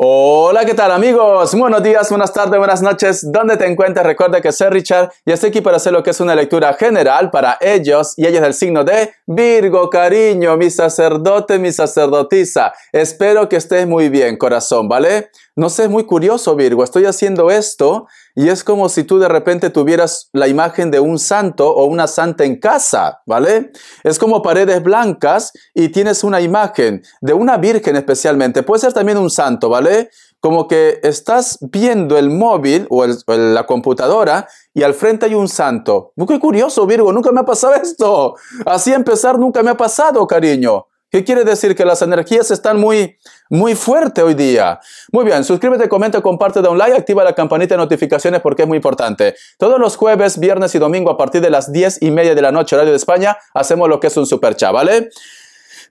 Hola, ¿qué tal amigos? Buenos días, buenas tardes, buenas noches. ¿Dónde te encuentras? Recuerda que soy Richard y estoy aquí para hacer lo que es una lectura general para ellos y ellas del signo de Virgo, cariño, mi sacerdote, mi sacerdotisa. Espero que estés muy bien, corazón, ¿vale? No sé, es muy curioso, Virgo. Estoy haciendo esto y es como si tú de repente tuvieras la imagen de un santo o una santa en casa, ¿vale? Es como paredes blancas y tienes una imagen de una virgen especialmente. Puede ser también un santo, ¿vale? Como que estás viendo el móvil o, la computadora y al frente hay un santo. ¡Oh, qué curioso, Virgo, nunca me ha pasado esto. Así empezar nunca me ha pasado, cariño. ¿Qué quiere decir? Que las energías están muy, muy fuerte hoy día. Muy bien, suscríbete, comenta, comparte, da un like, activa la campanita de notificaciones porque es muy importante. Todos los jueves, viernes y domingo a partir de las 10 y media de la noche, horario de España, hacemos lo que es un super chat, ¿vale?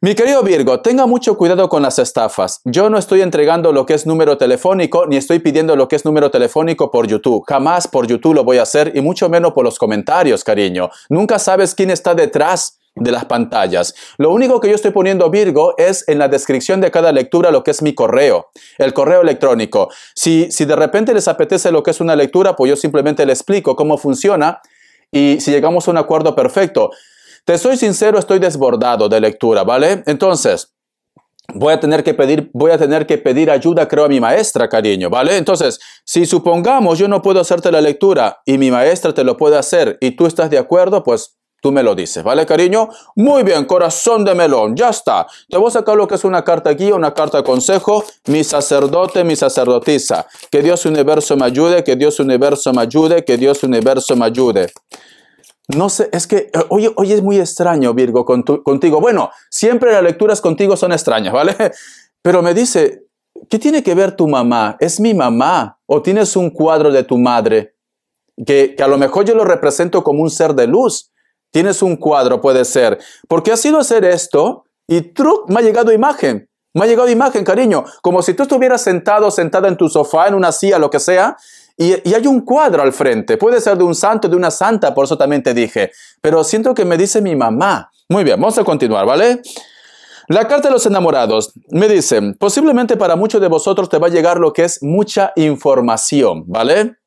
Mi querido Virgo, tenga mucho cuidado con las estafas. Yo no estoy entregando lo que es número telefónico ni estoy pidiendo lo que es número telefónico por YouTube. Jamás por YouTube lo voy a hacer y mucho menos por los comentarios, cariño. Nunca sabes quién está detrás de las pantallas. Lo único que yo estoy poniendo Virgo es en la descripción de cada lectura lo que es mi correo, el correo electrónico. Si, si de repente les apetece lo que es una lectura, pues yo simplemente les explico cómo funciona y si llegamos a un acuerdo perfecto. Te soy sincero, estoy desbordado de lectura, ¿vale? Entonces, voy a tener que pedir, voy a tener que pedir ayuda, creo, a mi maestra, cariño, ¿vale? Entonces, si supongamos yo no puedo hacerte la lectura y mi maestra te lo puede hacer y tú estás de acuerdo, pues Tú me lo dices, ¿vale, cariño? Muy bien, corazón de melón, ya está. Te voy a sacar lo que es una carta guía, una carta de consejo. Mi sacerdote, mi sacerdotisa. Que Dios universo me ayude, que Dios universo me ayude, que Dios universo me ayude. No sé, es que hoy, eh, hoy es muy extraño, Virgo, contigo. Bueno, siempre las lecturas contigo son extrañas, ¿vale? Pero me dice, ¿qué tiene que ver tu mamá? ¿Es mi mamá? ¿O tienes un cuadro de tu madre? Que, que a lo mejor yo lo represento como un ser de luz Tienes un cuadro, puede ser. Porque ha sido hacer esto y truc, me ha llegado imagen. Me ha llegado imagen, cariño. Como si tú estuvieras sentado, sentada en tu sofá, en una silla, lo que sea, y, hay un cuadro al frente. Puede ser de un santo, de una santa, por eso también te dije. Pero siento que me dice mi mamá. Muy bien, vamos a continuar, ¿vale? La carta de los enamorados me dicen, posiblemente para muchos de vosotros te va a llegar lo que es mucha información, ¿vale?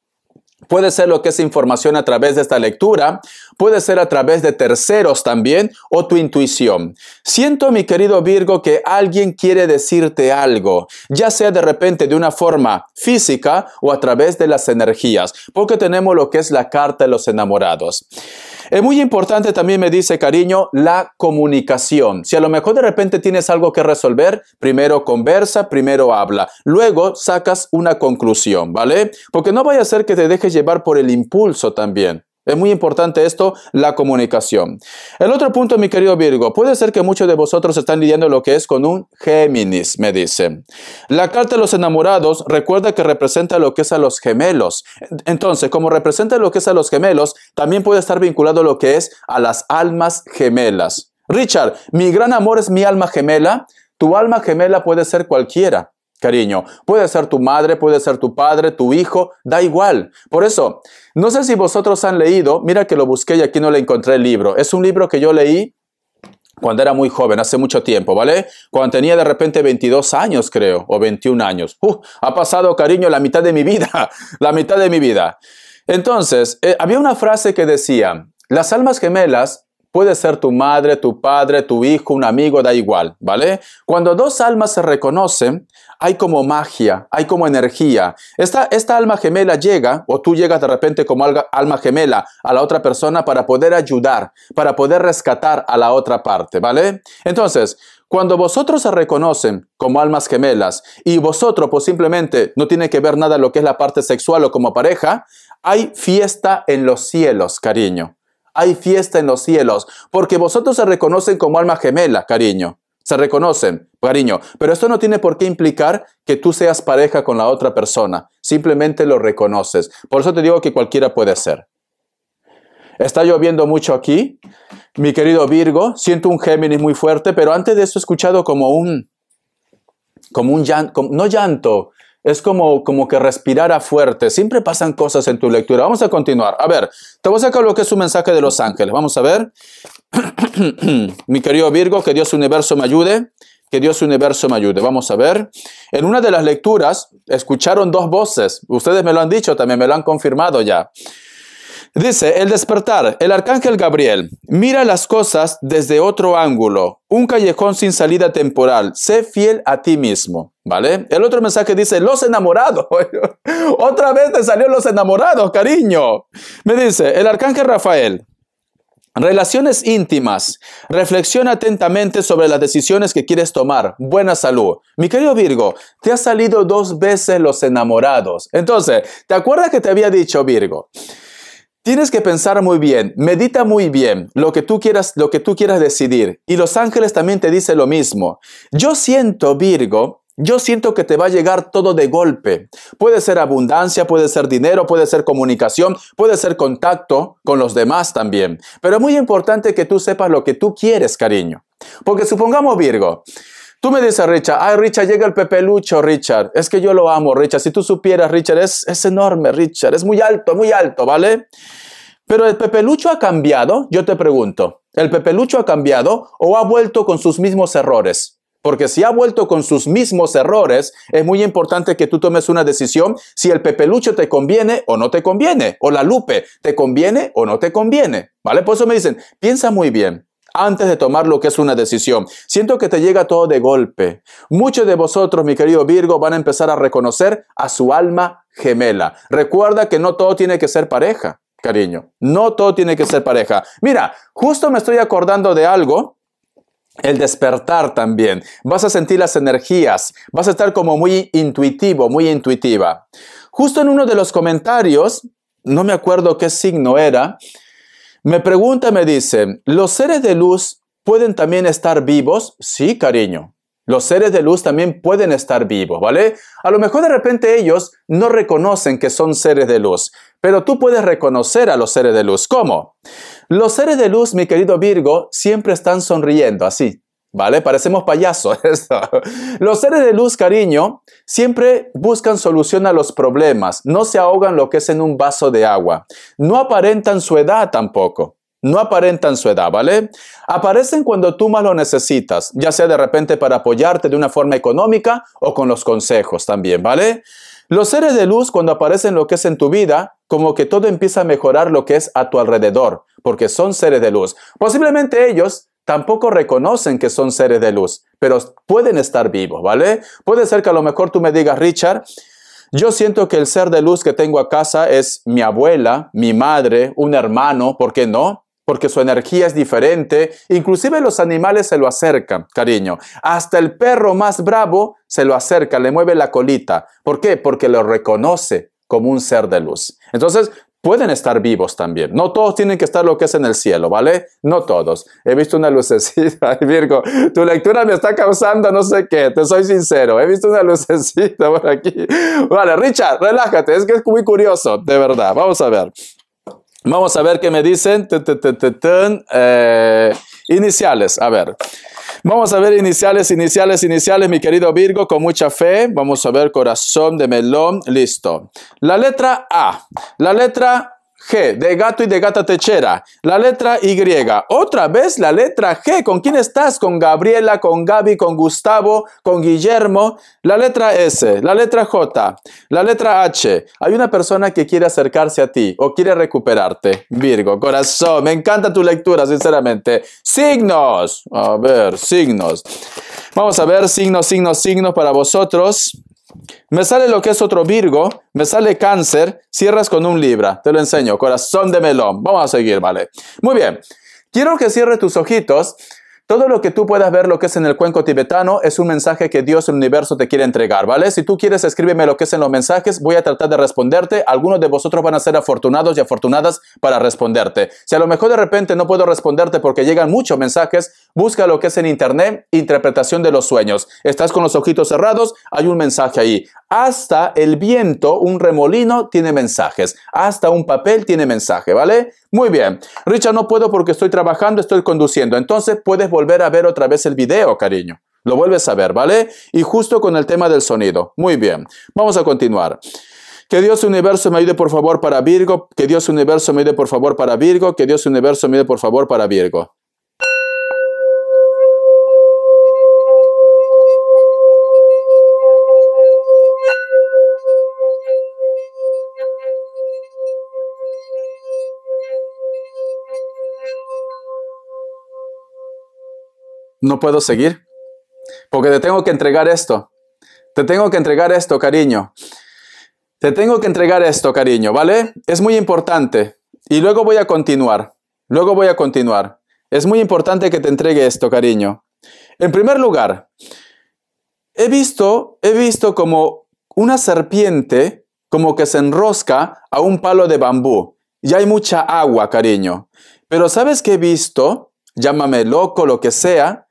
Puede ser lo que es información a través de esta lectura, puede ser a través de terceros también o tu intuición. Siento, mi querido Virgo, que alguien quiere decirte algo, ya sea de repente de una forma física o a través de las energías, porque tenemos lo que es la carta de los enamorados. Es muy importante también, me dice cariño, la comunicación. Si a lo mejor de repente tienes algo que resolver, primero conversa, primero habla, luego sacas una conclusión, ¿vale? Porque no vaya a ser que te dejes llevar por el impulso también. Es muy importante esto, la comunicación. El otro punto, mi querido Virgo, puede ser que muchos de vosotros están lidiando lo que es con un Géminis, me dice. La carta de los enamorados recuerda que representa lo que es a los gemelos. Entonces, como representa lo que es a los gemelos, también puede estar vinculado lo que es a las almas gemelas. Richard, mi gran amor es mi alma gemela. Tu alma gemela puede ser cualquiera cariño. Puede ser tu madre, puede ser tu padre, tu hijo, da igual. Por eso, no sé si vosotros han leído, mira que lo busqué y aquí no le encontré el libro. Es un libro que yo leí cuando era muy joven, hace mucho tiempo, ¿vale? Cuando tenía de repente 22 años, creo, o 21 años. Uh, ha pasado, cariño, la mitad de mi vida, la mitad de mi vida. Entonces, eh, había una frase que decía, las almas gemelas Puede ser tu madre, tu padre, tu hijo, un amigo, da igual, ¿vale? Cuando dos almas se reconocen, hay como magia, hay como energía. Esta, esta alma gemela llega, o tú llegas de repente como alma gemela a la otra persona para poder ayudar, para poder rescatar a la otra parte, ¿vale? Entonces, cuando vosotros se reconocen como almas gemelas y vosotros pues simplemente no tiene que ver nada lo que es la parte sexual o como pareja, hay fiesta en los cielos, cariño hay fiesta en los cielos, porque vosotros se reconocen como alma gemela, cariño. Se reconocen, cariño. Pero esto no tiene por qué implicar que tú seas pareja con la otra persona. Simplemente lo reconoces. Por eso te digo que cualquiera puede ser. Está lloviendo mucho aquí. Mi querido Virgo, siento un Géminis muy fuerte, pero antes de eso he escuchado como un, como un llanto, no llanto, es como, como que respirara fuerte. Siempre pasan cosas en tu lectura. Vamos a continuar. A ver, te voy a sacar lo que es un mensaje de los ángeles. Vamos a ver. Mi querido Virgo, que Dios universo me ayude. Que Dios universo me ayude. Vamos a ver. En una de las lecturas escucharon dos voces. Ustedes me lo han dicho, también me lo han confirmado ya. Dice, el despertar, el arcángel Gabriel, mira las cosas desde otro ángulo, un callejón sin salida temporal, sé fiel a ti mismo, ¿vale? El otro mensaje dice, los enamorados, otra vez te salió los enamorados, cariño. Me dice, el arcángel Rafael, Relaciones íntimas. Reflexiona atentamente sobre las decisiones que quieres tomar. Buena salud. Mi querido Virgo, te ha salido dos veces los enamorados. Entonces, ¿te acuerdas que te había dicho Virgo? Tienes que pensar muy bien, medita muy bien lo que tú quieras, lo que tú quieras decidir. Y los ángeles también te dice lo mismo. Yo siento, Virgo, yo siento que te va a llegar todo de golpe. Puede ser abundancia, puede ser dinero, puede ser comunicación, puede ser contacto con los demás también. Pero es muy importante que tú sepas lo que tú quieres, cariño. Porque supongamos, Virgo, Tú me dices, Richard, ay, Richard, llega el pepelucho, Richard. Es que yo lo amo, Richard. Si tú supieras, Richard, es, es enorme, Richard. Es muy alto, muy alto, ¿vale? Pero el pepelucho ha cambiado, yo te pregunto. ¿El pepelucho ha cambiado o ha vuelto con sus mismos errores? Porque si ha vuelto con sus mismos errores, es muy importante que tú tomes una decisión si el pepelucho te conviene o no te conviene, o la lupe te conviene o no te conviene, ¿vale? Por eso me dicen, piensa muy bien, antes de tomar lo que es una decisión. Siento que te llega todo de golpe. Muchos de vosotros, mi querido Virgo, van a empezar a reconocer a su alma gemela. Recuerda que no todo tiene que ser pareja, cariño. No todo tiene que ser pareja. Mira, justo me estoy acordando de algo el despertar también. Vas a sentir las energías, vas a estar como muy intuitivo, muy intuitiva. Justo en uno de los comentarios, no me acuerdo qué signo era, me pregunta, me dice, ¿los seres de luz pueden también estar vivos? Sí, cariño. Los seres de luz también pueden estar vivos, ¿vale? A lo mejor de repente ellos no reconocen que son seres de luz, pero tú puedes reconocer a los seres de luz. ¿Cómo? Los seres de luz, mi querido Virgo, siempre están sonriendo, así, ¿Vale? Parecemos payasos. Los seres de luz, cariño, siempre buscan solución a los problemas. No se ahogan lo que es en un vaso de agua. No aparentan su edad tampoco. No aparentan su edad, ¿vale? Aparecen cuando tú más lo necesitas, ya sea de repente para apoyarte de una forma económica o con los consejos también, ¿vale? Los seres de luz cuando aparecen lo que es en tu vida, como que todo empieza a mejorar lo que es a tu alrededor, porque son seres de luz. Posiblemente ellos tampoco reconocen que son seres de luz, pero pueden estar vivos, ¿vale? Puede ser que a lo mejor tú me digas, Richard, yo siento que el ser de luz que tengo a casa es mi abuela, mi madre, un hermano, ¿por qué no? Porque su energía es diferente, inclusive los animales se lo acercan, cariño. Hasta el perro más bravo se lo acerca, le mueve la colita. ¿Por qué? Porque lo reconoce como un ser de luz. Entonces, pueden estar vivos también. No todos tienen que estar lo que es en el cielo, ¿vale? No todos. He visto una lucecita, Virgo, tu lectura me está causando no sé qué, te soy sincero, he visto una lucecita por aquí. Vale, Richard, relájate, es que es muy curioso, de verdad. Vamos a ver. Vamos a ver qué me dicen. Eh, iniciales, a ver. Vamos a ver iniciales, iniciales, iniciales, mi querido Virgo, con mucha fe. Vamos a ver corazón de melón, listo. La letra A. La letra G, de gato y de gata techera. La letra Y. Otra vez la letra G. ¿Con quién estás? Con Gabriela, con Gaby, con Gustavo, con Guillermo. La letra S, la letra J, la letra H. Hay una persona que quiere acercarse a ti o quiere recuperarte. Virgo, corazón, me encanta tu lectura, sinceramente. Signos. A ver, signos. Vamos a ver signos, signos, signos para vosotros. Me sale lo que es otro Virgo, me sale cáncer, cierras con un Libra, te lo enseño, corazón de melón. Vamos a seguir, ¿vale? Muy bien, quiero que cierres tus ojitos todo lo que tú puedas ver lo que es en el cuenco tibetano es un mensaje que Dios, el universo, te quiere entregar, ¿vale? Si tú quieres, escríbeme lo que es en los mensajes, voy a tratar de responderte. Algunos de vosotros van a ser afortunados y afortunadas para responderte. Si a lo mejor de repente no puedo responderte porque llegan muchos mensajes, busca lo que es en internet, interpretación de los sueños. Estás con los ojitos cerrados, hay un mensaje ahí. Hasta el viento, un remolino, tiene mensajes. Hasta un papel tiene mensaje, ¿vale? Muy bien. Richard, no puedo porque estoy trabajando, estoy conduciendo. Entonces puedes volver a ver otra vez el video, cariño. Lo vuelves a ver, ¿vale? Y justo con el tema del sonido. Muy bien. Vamos a continuar. Que Dios universo me ayude por favor para Virgo. Que Dios universo me ayude por favor para Virgo. Que Dios universo me ayude por favor para Virgo. no puedo seguir, porque te tengo que entregar esto, te tengo que entregar esto, cariño, te tengo que entregar esto, cariño, ¿vale? Es muy importante. Y luego voy a continuar, luego voy a continuar. Es muy importante que te entregue esto, cariño. En primer lugar, he visto, he visto como una serpiente como que se enrosca a un palo de bambú. Y hay mucha agua, cariño. Pero ¿sabes qué he visto? Llámame loco, lo que sea.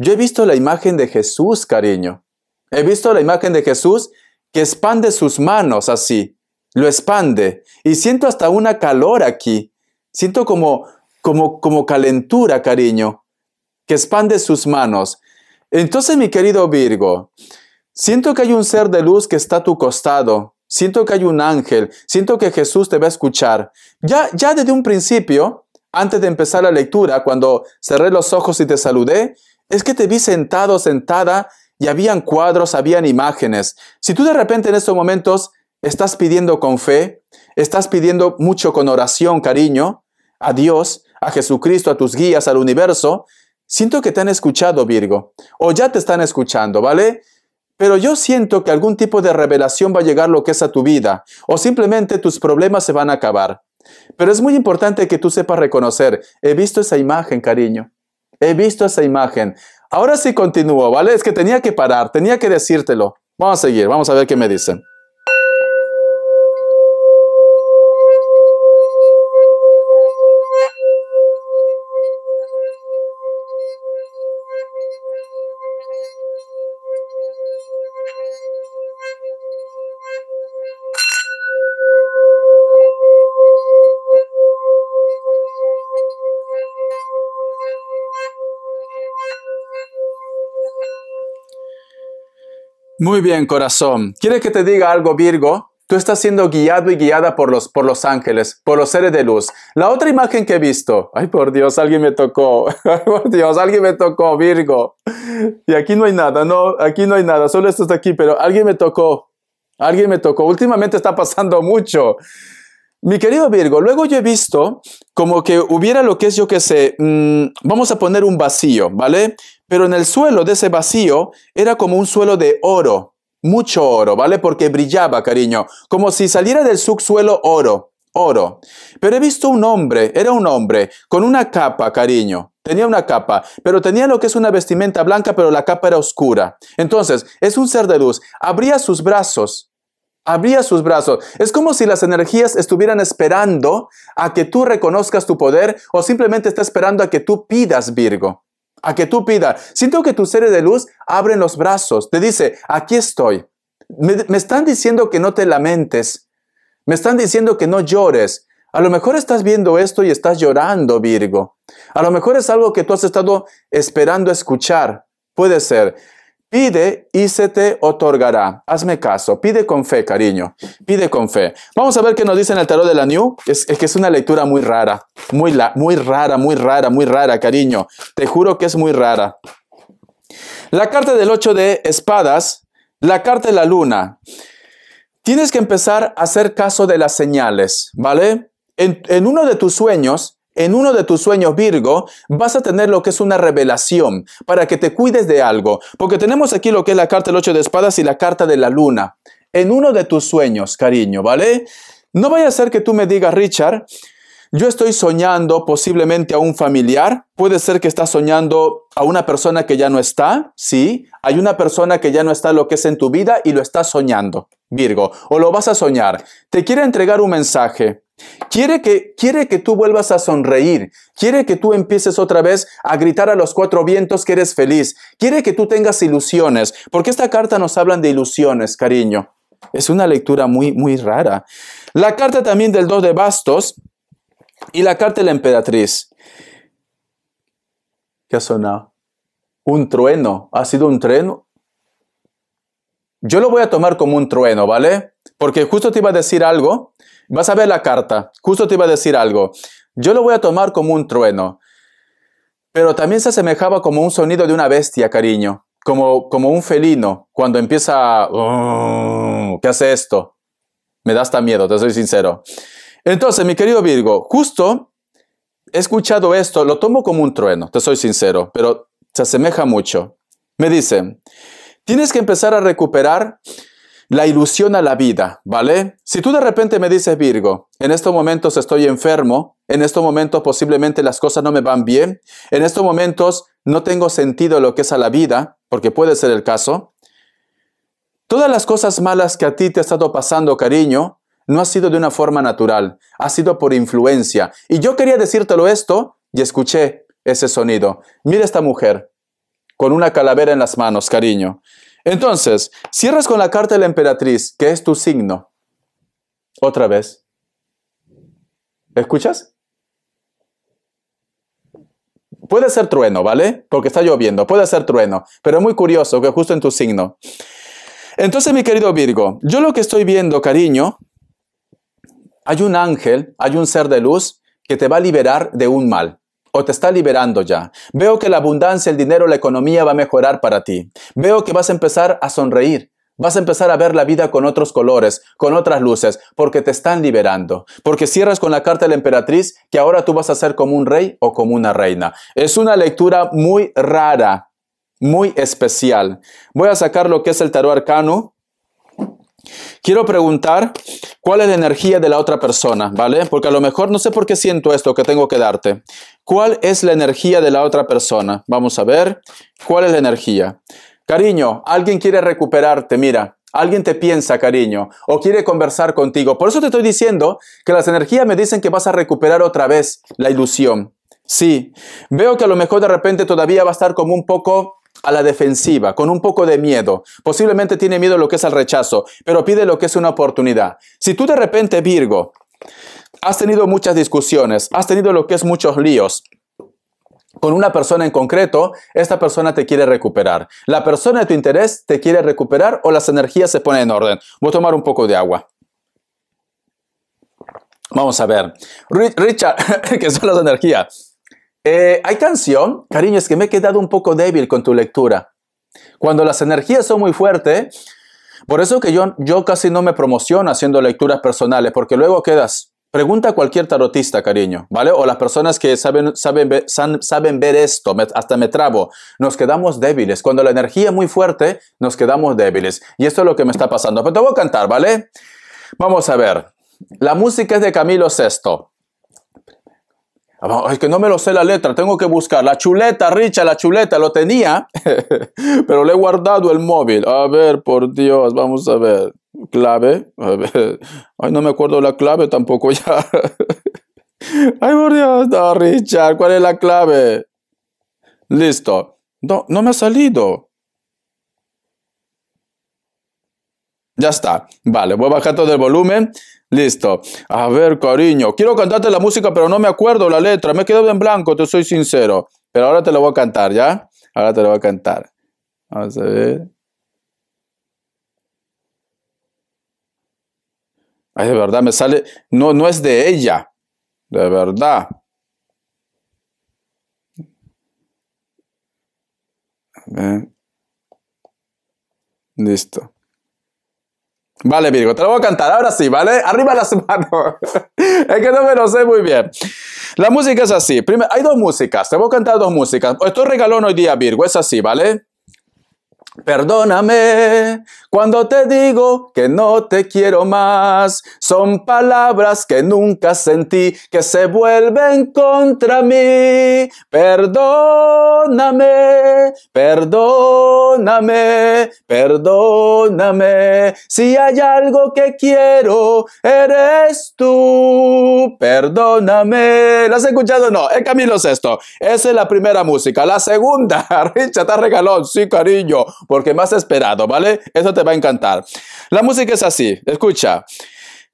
Yo he visto la imagen de Jesús, cariño. He visto la imagen de Jesús que expande sus manos así, lo expande y siento hasta una calor aquí. Siento como como como calentura, cariño, que expande sus manos. Entonces, mi querido Virgo, siento que hay un ser de luz que está a tu costado. Siento que hay un ángel, siento que Jesús te va a escuchar. Ya ya desde un principio, antes de empezar la lectura, cuando cerré los ojos y te saludé, es que te vi sentado, sentada, y habían cuadros, habían imágenes. Si tú de repente en estos momentos estás pidiendo con fe, estás pidiendo mucho con oración, cariño, a Dios, a Jesucristo, a tus guías, al universo, siento que te han escuchado, Virgo, o ya te están escuchando, ¿vale? Pero yo siento que algún tipo de revelación va a llegar lo que es a tu vida, o simplemente tus problemas se van a acabar. Pero es muy importante que tú sepas reconocer, he visto esa imagen, cariño, He visto esa imagen. Ahora sí continúo, ¿vale? Es que tenía que parar, tenía que decírtelo. Vamos a seguir, vamos a ver qué me dicen. Muy bien, corazón. ¿Quieres que te diga algo, Virgo? Tú estás siendo guiado y guiada por los, por los ángeles, por los seres de luz. La otra imagen que he visto, ay por Dios, alguien me tocó, ay por Dios, alguien me tocó, Virgo. Y aquí no hay nada, no, aquí no hay nada, solo esto está aquí, pero alguien me tocó, alguien me tocó. Últimamente está pasando mucho. Mi querido Virgo, luego yo he visto como que hubiera lo que es, yo qué sé, mm, vamos a poner un vacío, ¿vale? Pero en el suelo de ese vacío era como un suelo de oro, mucho oro, ¿vale? Porque brillaba, cariño, como si saliera del subsuelo oro, oro. Pero he visto un hombre, era un hombre, con una capa, cariño. Tenía una capa, pero tenía lo que es una vestimenta blanca, pero la capa era oscura. Entonces, es un ser de luz. Abría sus brazos, abría sus brazos. Es como si las energías estuvieran esperando a que tú reconozcas tu poder o simplemente está esperando a que tú pidas, Virgo a que tú pidas. Siento que tu seres de luz abren los brazos, te dice, aquí estoy. Me, me, están diciendo que no te lamentes, me están diciendo que no llores. A lo mejor estás viendo esto y estás llorando, Virgo. A lo mejor es algo que tú has estado esperando escuchar. Puede ser. Pide y se te otorgará. Hazme caso. Pide con fe, cariño. Pide con fe. Vamos a ver qué nos dice en el tarot de la New. Es, que es una lectura muy rara. Muy, muy rara, muy rara, muy rara, cariño. Te juro que es muy rara. La carta del 8 de espadas. La carta de la luna. Tienes que empezar a hacer caso de las señales, ¿vale? En, en uno de tus sueños, en uno de tus sueños, Virgo, vas a tener lo que es una revelación para que te cuides de algo, porque tenemos aquí lo que es la carta del ocho de espadas y la carta de la luna. En uno de tus sueños, cariño, ¿vale? No vaya a ser que tú me digas, Richard, yo estoy soñando posiblemente a un familiar, puede ser que estás soñando a una persona que ya no está, ¿sí? Hay una persona que ya no está lo que es en tu vida y lo estás soñando. Virgo, o lo vas a soñar. Te quiere entregar un mensaje. Quiere que, quiere que tú vuelvas a sonreír. Quiere que tú empieces otra vez a gritar a los cuatro vientos que eres feliz. Quiere que tú tengas ilusiones. Porque esta carta nos hablan de ilusiones, cariño. Es una lectura muy, muy rara. La carta también del 2 de bastos y la carta de la emperatriz. ¿Qué ha sonado? Un trueno. Ha sido un trueno, yo lo voy a tomar como un trueno, ¿vale? Porque justo te iba a decir algo. Vas a ver la carta. Justo te iba a decir algo. Yo lo voy a tomar como un trueno. Pero también se asemejaba como un sonido de una bestia, cariño. Como, como un felino cuando empieza... Oh, ¿Qué hace esto? Me da hasta miedo, te soy sincero. Entonces, mi querido Virgo, justo he escuchado esto, lo tomo como un trueno, te soy sincero, pero se asemeja mucho. Me dicen, Tienes que empezar a recuperar la ilusión a la vida, ¿vale? Si tú de repente me dices, Virgo, en estos momentos estoy enfermo, en estos momentos posiblemente las cosas no me van bien, en estos momentos no tengo sentido lo que es a la vida, porque puede ser el caso, todas las cosas malas que a ti te ha estado pasando, cariño, no ha sido de una forma natural, ha sido por influencia. Y yo quería decírtelo esto y escuché ese sonido. Mira esta mujer, con una calavera en las manos, cariño. Entonces, cierras con la carta de la emperatriz, que es tu signo. Otra vez. ¿Escuchas? Puede ser trueno, ¿vale? Porque está lloviendo, puede ser trueno, pero es muy curioso que justo en tu signo. Entonces, mi querido Virgo, yo lo que estoy viendo, cariño, hay un ángel, hay un ser de luz que te va a liberar de un mal te está liberando ya. Veo que la abundancia, el dinero, la economía va a mejorar para ti. Veo que vas a empezar a sonreír. Vas a empezar a ver la vida con otros colores, con otras luces, porque te están liberando. Porque cierras con la carta de la emperatriz que ahora tú vas a ser como un rey o como una reina. Es una lectura muy rara, muy especial. Voy a sacar lo que es el tarot arcano Quiero preguntar cuál es la energía de la otra persona, ¿vale? Porque a lo mejor no sé por qué siento esto que tengo que darte. ¿Cuál es la energía de la otra persona? Vamos a ver. ¿Cuál es la energía? Cariño, alguien quiere recuperarte, mira. Alguien te piensa, cariño, o quiere conversar contigo. Por eso te estoy diciendo que las energías me dicen que vas a recuperar otra vez la ilusión. Sí, veo que a lo mejor de repente todavía va a estar como un poco a la defensiva, con un poco de miedo. Posiblemente tiene miedo a lo que es el rechazo, pero pide lo que es una oportunidad. Si tú de repente, Virgo, has tenido muchas discusiones, has tenido lo que es muchos líos, con una persona en concreto, esta persona te quiere recuperar. La persona de tu interés te quiere recuperar o las energías se ponen en orden. Voy a tomar un poco de agua. Vamos a ver. Richard, que son las energías. Eh, ¿Hay canción? Cariño, es que me he quedado un poco débil con tu lectura. Cuando las energías son muy fuertes, por eso que yo, yo casi no me promociono haciendo lecturas personales, porque luego quedas. Pregunta a cualquier tarotista, cariño, ¿vale? O las personas que saben, saben, saben ver esto, hasta me trabo. Nos quedamos débiles. Cuando la energía es muy fuerte, nos quedamos débiles. Y esto es lo que me está pasando. Pero te voy a cantar, ¿vale? Vamos a ver. La música es de Camilo Sesto. Es que no me lo sé la letra, tengo que buscar. La chuleta, Richard, la chuleta, lo tenía, pero le he guardado el móvil. A ver, por Dios, vamos a ver. Clave, a ver. Ay, no me acuerdo la clave tampoco ya. Ay, por Dios, no, Richard, ¿cuál es la clave? Listo. No, no me ha salido. Ya está. Vale, voy a bajar todo el volumen. Listo. A ver, cariño. Quiero cantarte la música, pero no me acuerdo la letra. Me he quedado en blanco, te soy sincero. Pero ahora te la voy a cantar, ¿ya? Ahora te la voy a cantar. Vamos a ver. Ay, de verdad, me sale. No, no es de ella. De verdad. Listo. Vale, Virgo, te lo voy a cantar ahora sí, ¿vale? Arriba las manos. es que no me lo sé muy bien. La música es así. Primero, hay dos músicas. Te voy a cantar dos músicas. Esto es regalón hoy día, Virgo. Es así, ¿vale? Perdóname cuando te digo que no te quiero más. Son palabras que nunca sentí que se vuelven contra mí. Perdóname, perdóname, perdóname. Si hay algo que quiero, eres tú. Perdóname. ¿La has escuchado? No, es Camilo Sexto. Esa es la primera música. La segunda, Richard, te regalón. Sí, cariño porque más esperado, ¿vale? Eso te va a encantar. La música es así, escucha.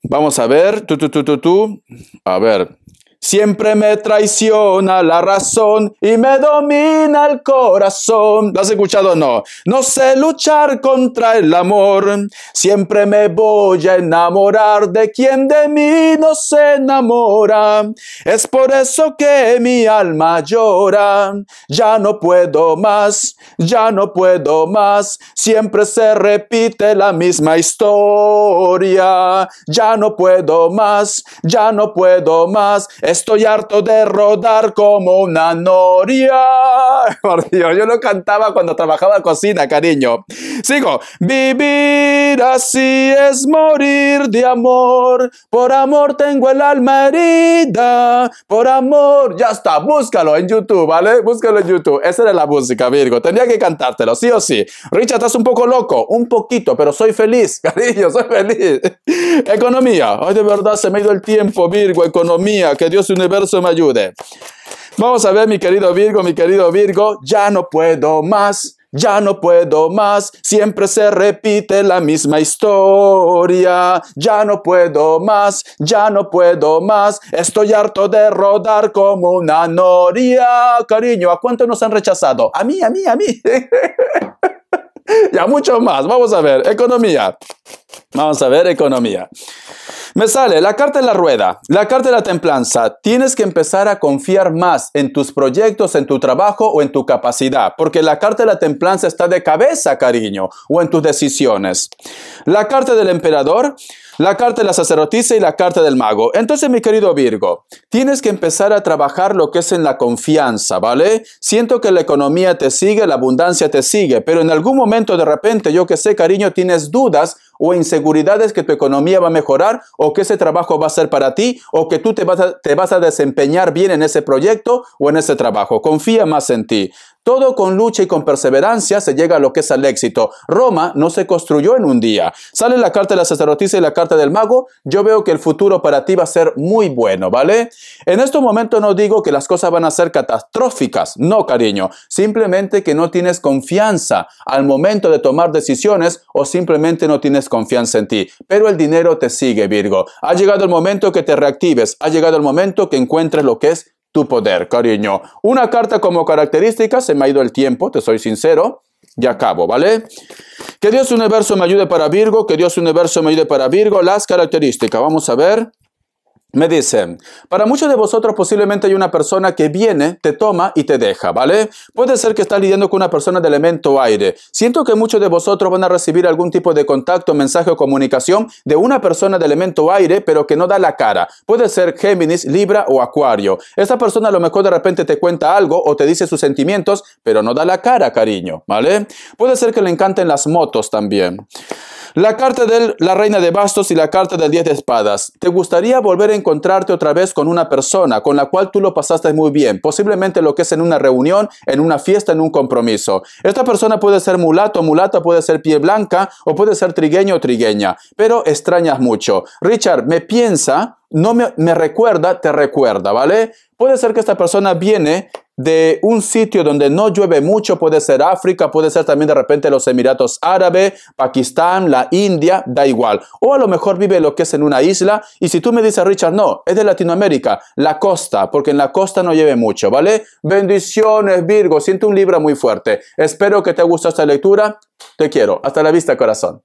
Vamos a ver, tú, tú, tú, tú, tú. A ver, Siempre me traiciona la razón y me domina el corazón. ¿Lo has escuchado o no? No sé luchar contra el amor. Siempre me voy a enamorar de quien de mí no se enamora. Es por eso que mi alma llora. Ya no puedo más, ya no puedo más. Siempre se repite la misma historia. Ya no puedo más, ya no puedo más. Estoy harto de rodar como una noria. Por Dios, yo lo cantaba cuando trabajaba en cocina, cariño. Sigo. Vivir así es morir de amor. Por amor tengo el alma herida. Por amor. Ya está, búscalo en YouTube, ¿vale? Búscalo en YouTube. Esa era la música, Virgo. Tenía que cantártelo, sí o sí. Richard, estás un poco loco. Un poquito, pero soy feliz, cariño, soy feliz. Economía. Ay, de verdad, se me ha ido el tiempo, Virgo. Economía. Que Dios universo me ayude. Vamos a ver, mi querido Virgo, mi querido Virgo, ya no puedo más. Ya no puedo más, siempre se repite la misma historia. Ya no puedo más, ya no puedo más, estoy harto de rodar como una noria. Cariño, ¿a cuánto nos han rechazado? A mí, a mí, a mí. ya mucho más. Vamos a ver, economía. Vamos a ver, economía. Me sale la carta de la rueda, la carta de la templanza. Tienes que empezar a confiar más en tus proyectos, en tu trabajo o en tu capacidad, porque la carta de la templanza está de cabeza, cariño, o en tus decisiones. La carta del emperador, la carta de la sacerdotisa y la carta del mago. Entonces, mi querido Virgo, tienes que empezar a trabajar lo que es en la confianza, ¿vale? Siento que la economía te sigue, la abundancia te sigue, pero en algún momento de repente, yo que sé, cariño, tienes dudas o inseguridades que tu economía va a mejorar o que ese trabajo va a ser para ti o que tú te vas a, te vas a desempeñar bien en ese proyecto o en ese trabajo. Confía más en ti. Todo con lucha y con perseverancia se llega a lo que es el éxito. Roma no se construyó en un día. Sale la carta de la sacerdotisa y la carta del mago. Yo veo que el futuro para ti va a ser muy bueno, ¿vale? En este momento no digo que las cosas van a ser catastróficas. No, cariño. Simplemente que no tienes confianza al momento de tomar decisiones o simplemente no tienes confianza en ti. Pero el dinero te sigue, Virgo. Ha llegado el momento que te reactives. Ha llegado el momento que encuentres lo que es tu poder, cariño. Una carta como característica, se me ha ido el tiempo, te soy sincero. Ya acabo, ¿vale? Que Dios universo me ayude para Virgo, que Dios universo me ayude para Virgo. Las características, vamos a ver. Me dice, para muchos de vosotros posiblemente hay una persona que viene, te toma y te deja, ¿vale? Puede ser que estás lidiando con una persona de elemento aire. Siento que muchos de vosotros van a recibir algún tipo de contacto, mensaje o comunicación de una persona de elemento aire, pero que no da la cara. Puede ser Géminis, Libra o Acuario. Esta persona a lo mejor de repente te cuenta algo o te dice sus sentimientos, pero no da la cara, cariño, ¿vale? Puede ser que le encanten las motos también. La carta de la Reina de Bastos y la carta del 10 de Espadas. ¿Te gustaría volver a encontrarte otra vez con una persona con la cual tú lo pasaste muy bien, posiblemente lo que es en una reunión, en una fiesta, en un compromiso. Esta persona puede ser mulato, mulata, puede ser pie blanca o puede ser trigueño o trigueña, pero extrañas mucho. Richard, me piensa no me, recuerda, te recuerda, ¿vale? Puede ser que esta persona viene de un sitio donde no llueve mucho, puede ser África, puede ser también de repente los Emiratos Árabes, Pakistán, la India, da igual. O a lo mejor vive lo que es en una isla y si tú me dices, Richard, no, es de Latinoamérica, la costa, porque en la costa no llueve mucho, ¿vale? Bendiciones, Virgo, siento un libro muy fuerte. Espero que te haya gustado esta lectura. Te quiero. Hasta la vista, corazón.